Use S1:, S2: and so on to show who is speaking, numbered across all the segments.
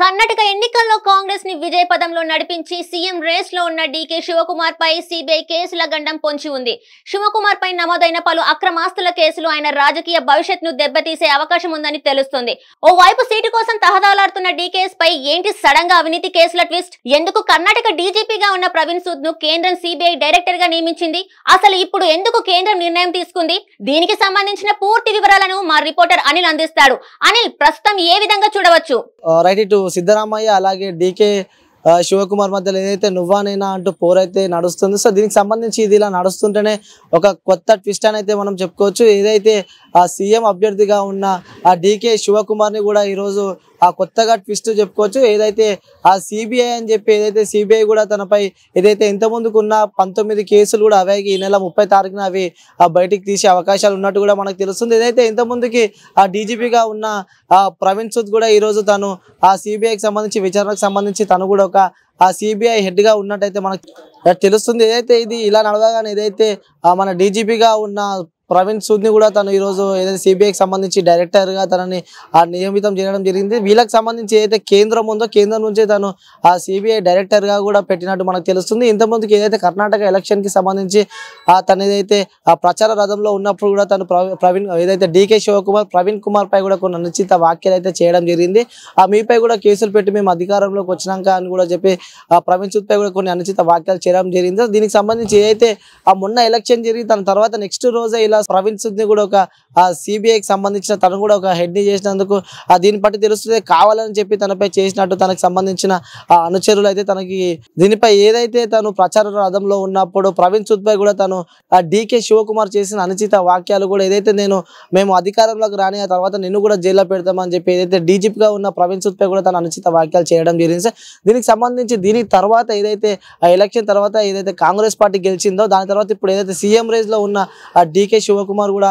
S1: కర్ణాటక ఎన్నికల్లో కాంగ్రెస్ ని విజయ పదంలో నడిపించి సీఎం రేస్ లో ఉన్న డీకే శివకుమార్ పై సిబిఐ కేసుల గండం పొంచి ఉంది శివకుమార్ పై నమోదైన పలు అక్రమాస్తుల కేసులు ఆయన రాజకీయ భవిష్యత్ ను దెబ్బతీసే అవకాశం ఉందని తెలుస్తుంది ఓ వైపు సీటు కోసం తహదాలాడుతున్న డీకేఎస్ పై ఏంటి సడన్ గా అవినీతి కేసుల ట్విస్ట్ ఎందుకు కర్ణాటక డీజీపీగా ఉన్న ప్రవీణ్ సూద్ ను కేంద్రం సిబిఐ డైరెక్టర్ గా నియమించింది అసలు ఇప్పుడు ఎందుకు కేంద్రం నిర్ణయం తీసుకుంది దీనికి సంబంధించిన పూర్తి వివరాలను మా రిపోర్టర్ అనిల్ అందిస్తాడు అనిల్ ప్రస్తుతం ఏ విధంగా చూడవచ్చు
S2: సిద్ధరామయ్య అలాగే డీకే శివకుమార్ మధ్యలో ఏదైతే నువ్వానైనా అంటూ పోరైతే నడుస్తుంది సో దీనికి సంబంధించి ఇది ఇలా నడుస్తుంటేనే ఒక కొత్త ట్విస్ట్ అని అయితే మనం చెప్పుకోవచ్చు ఏదైతే ఆ సీఎం అభ్యర్థిగా ఉన్న ఆ డీకే శివకుమార్ని కూడా ఈరోజు ఆ కొత్తగా ట్విస్ట్ చెప్పుకోవచ్చు ఏదైతే ఆ సిబిఐ అని చెప్పి ఏదైతే సిబిఐ కూడా తనపై ఏదైతే ఇంత ఉన్న పంతొమ్మిది కేసులు కూడా అవే ఈ నెల ముప్పై తారీఖున అవి బయటికి తీసే అవకాశాలు ఉన్నట్టు కూడా మనకు తెలుస్తుంది ఏదైతే ఇంతకుముందుకి ఆ డీజీపీగా ఉన్న ఆ ప్రవీణ్ సుద్ కూడా ఈరోజు తను ఆ సిబిఐకి సంబంధించి విచారణకు సంబంధించి తను కూడా ఒక ఆ సిబిఐ హెడ్గా ఉన్నట్టయితే మనకు తెలుస్తుంది ఏదైతే ఇది ఇలా నడవగానే ఏదైతే మన డీజీపీగా ఉన్న ప్రవీణ్ సూద్ని కూడా తను ఈరోజు ఏదైతే సిబిఐకి సంబంధించి డైరెక్టర్ గా తనని ఆ నియమితం చేయడం జరిగింది వీళ్ళకి సంబంధించి ఏదైతే కేంద్రం ఉందో కేంద్రం నుంచి తను ఆ సిబిఐ గా కూడా పెట్టినట్టు మనకు తెలుస్తుంది ఇంతకుముందుకు ఏదైతే కర్ణాటక ఎలక్షన్ కి సంబంధించి తను ఏదైతే ఆ ప్రచార రథంలో ఉన్నప్పుడు కూడా తను ప్రవీణ్ ఏదైతే డీకే శివకుమార్ ప్రవీణ్ కుమార్ పై కూడా కొన్ని అనుచిత వ్యాఖ్యలు అయితే చేయడం జరిగింది ఆ మీపై కూడా కేసులు పెట్టి మేము అధికారంలోకి వచ్చినాక అని కూడా చెప్పి ఆ ప్రవీణ్ సూద్ పై కూడా కొన్ని అనుచిత వ్యాఖ్యలు చేయడం జరిగింది దీనికి సంబంధించి ఏదైతే ఆ మొన్న ఎలక్షన్ జరిగి తన తర్వాత నెక్స్ట్ రోజే జిల్లా ప్రవీణ్ సుద్ని కూడా ఒక సిబిఐకి సంబంధించిన తను కూడా ఒక హెడ్ ని చేసినందుకు దీన్ని బట్టి తెలుస్తుంది కావాలని చెప్పి తనపై చేసినట్టు తనకు సంబంధించిన అనుచరులు అయితే తనకి దీనిపై ఏదైతే తను ప్రచార రథంలో ఉన్నప్పుడు ప్రవీణ్ సుద్ పై కూడా తను డికే శివకుమార్ చేసిన అనుచిత వాక్యాలు కూడా ఏదైతే నేను మేము అధికారంలోకి రాని ఆ తర్వాత నిన్ను కూడా జైల్లో పెడతామని చెప్పి ఏదైతే డీజీపీగా ఉన్న ప్రవీణ్ సుద్ పై కూడా తను అనుచిత వాక్యాలు చేయడం జరిగింది దీనికి సంబంధించి దీని తర్వాత ఏదైతే ఎలక్షన్ తర్వాత ఏదైతే కాంగ్రెస్ పార్టీ గెలిచిందో దాని తర్వాత ఇప్పుడు ఏదైతే సీఎం రేజ్ లో ఉన్న డీకే శివకుమార్ కూడా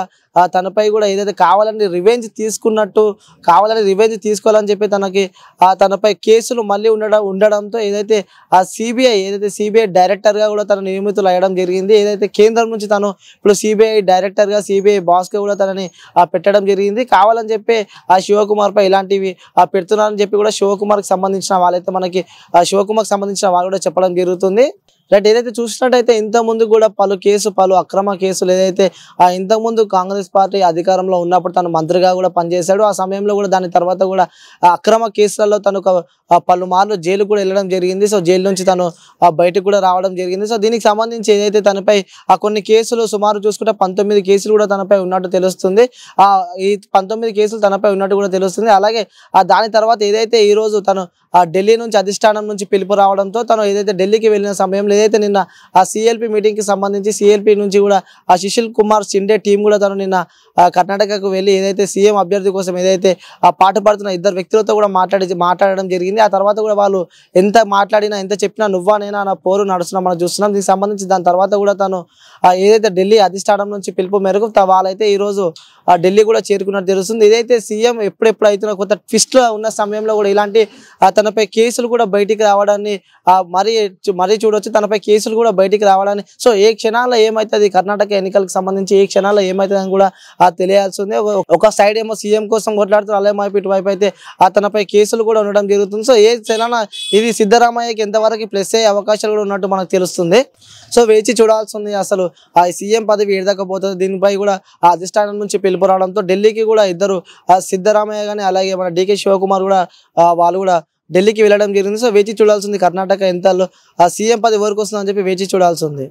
S2: తనపై కూడా ఏదైతే కావాలని రివెంజ్ తీసుకున్నట్టు కావాలని రివెంజ్ తీసుకోవాలని చెప్పి తనకి తనపై కేసులు మళ్ళీ ఉండడం ఉండడంతో ఏదైతే ఆ సిబిఐ ఏదైతే సిబిఐ డైరెక్టర్గా కూడా తన నియమితులు అయ్యడం జరిగింది ఏదైతే కేంద్రం నుంచి తను ఇప్పుడు సిబిఐ డైరెక్టర్గా సిబిఐ బాస్గా కూడా తనని పెట్టడం జరిగింది కావాలని చెప్పి ఆ శివకుమార్పై ఇలాంటివి పెడుతున్నారని చెప్పి కూడా శివకుమార్కి సంబంధించిన వాళ్ళైతే మనకి శివకుమార్కి సంబంధించిన వాళ్ళు కూడా చెప్పడం జరుగుతుంది రైట్ ఏదైతే చూసినట్టయితే ఇంతకుముందు కూడా పలు కేసు పలు అక్రమ కేసులు ఏదైతే ఇంతకుముందు కాంగ్రెస్ పార్టీ అధికారంలో ఉన్నప్పుడు తను మంత్రిగా కూడా పనిచేశాడు ఆ సమయంలో కూడా దాని తర్వాత కూడా అక్రమ కేసులలో తను పలుమార్లు జైలు కూడా వెళ్ళడం జరిగింది సో జైలు నుంచి తను బయటకు కూడా రావడం జరిగింది సో దీనికి సంబంధించి ఏదైతే తనపై ఆ కొన్ని కేసులు సుమారు చూసుకుంటే పంతొమ్మిది కేసులు కూడా తనపై ఉన్నట్టు తెలుస్తుంది ఆ ఈ పంతొమ్మిది కేసులు తనపై ఉన్నట్టు కూడా తెలుస్తుంది అలాగే దాని తర్వాత ఏదైతే ఈరోజు తను ఢిల్లీ నుంచి అధిష్టానం నుంచి పిలుపు రావడంతో తను ఏదైతే ఢిల్లీకి వెళ్ళిన సమయంలో ఏదైతే నిన్న ఆ సిఎల్పి కి సంబంధించి సిఎల్పి నుంచి కూడా ఆ సుశీల్ కుమార్ షిండే టీం కూడా తను నిన్న కర్ణాటకకు వెళ్ళి ఏదైతే సీఎం అభ్యర్థి కోసం ఏదైతే ఆ పాట పాడుతున్న ఇద్దరు వ్యక్తులతో కూడా మాట్లాడి మాట్లాడడం జరిగింది ఆ తర్వాత కూడా వాళ్ళు ఎంత మాట్లాడినా ఎంత చెప్పినా నువ్వా నేనా నా పోరు నడుస్తున్నా మనం చూస్తున్నాం దీనికి సంబంధించి దాని తర్వాత కూడా తను ఏదైతే ఢిల్లీ అధిష్టానం నుంచి పిలుపు మేరకు వాళ్ళైతే ఈ ఆ ఢిల్లీ కూడా చేరుకున్నట్టు తెలుస్తుంది ఇదైతే సీఎం ఎప్పుడెప్పుడు అవుతున్న కొంత ట్విస్ట్లో ఉన్న సమయంలో కూడా ఇలాంటి తనపై కేసులు కూడా బయటికి రావడాన్ని మరీ మరీ చూడవచ్చు తన తనపై కేసులు కూడా బయటికి రావాలని సో ఏ క్షణాల్లో ఏమైతుంది కర్ణాటక ఎన్నికలకు సంబంధించి ఏ క్షణాల్లో అని కూడా తెలియాల్సిందే ఒక సైడ్ ఏమో సీఎం కోసం కొట్లాడుతూ అలయమైపు ఇటువైపు అయితే అతనిపై కేసులు కూడా ఉండడం జరుగుతుంది సో ఏ క్షణాన ఇది సిద్ధరామయ్యకి ఎంతవరకు ప్లస్ అయ్యే అవకాశాలు కూడా ఉన్నట్టు మనకు తెలుస్తుంది సో వేచి చూడాల్సింది అసలు ఆ సీఎం పదవి ఏడదకపోతుంది దీనిపై కూడా ఆ అధిష్టానం నుంచి పిలుపు రావడంతో ఢిల్లీకి కూడా ఇద్దరు సిద్ధరామయ్య కానీ అలాగే మన డికే శివకుమార్ కూడా వాళ్ళు కూడా ఢిల్లీకి వెళ్ళడం జరిగింది సో వేచి చూడాల్సింది కర్ణాటక ఎంతలో ఆ సీఎం పది వరకు వస్తుందని చెప్పి వేచి చూడాల్సి ఉంది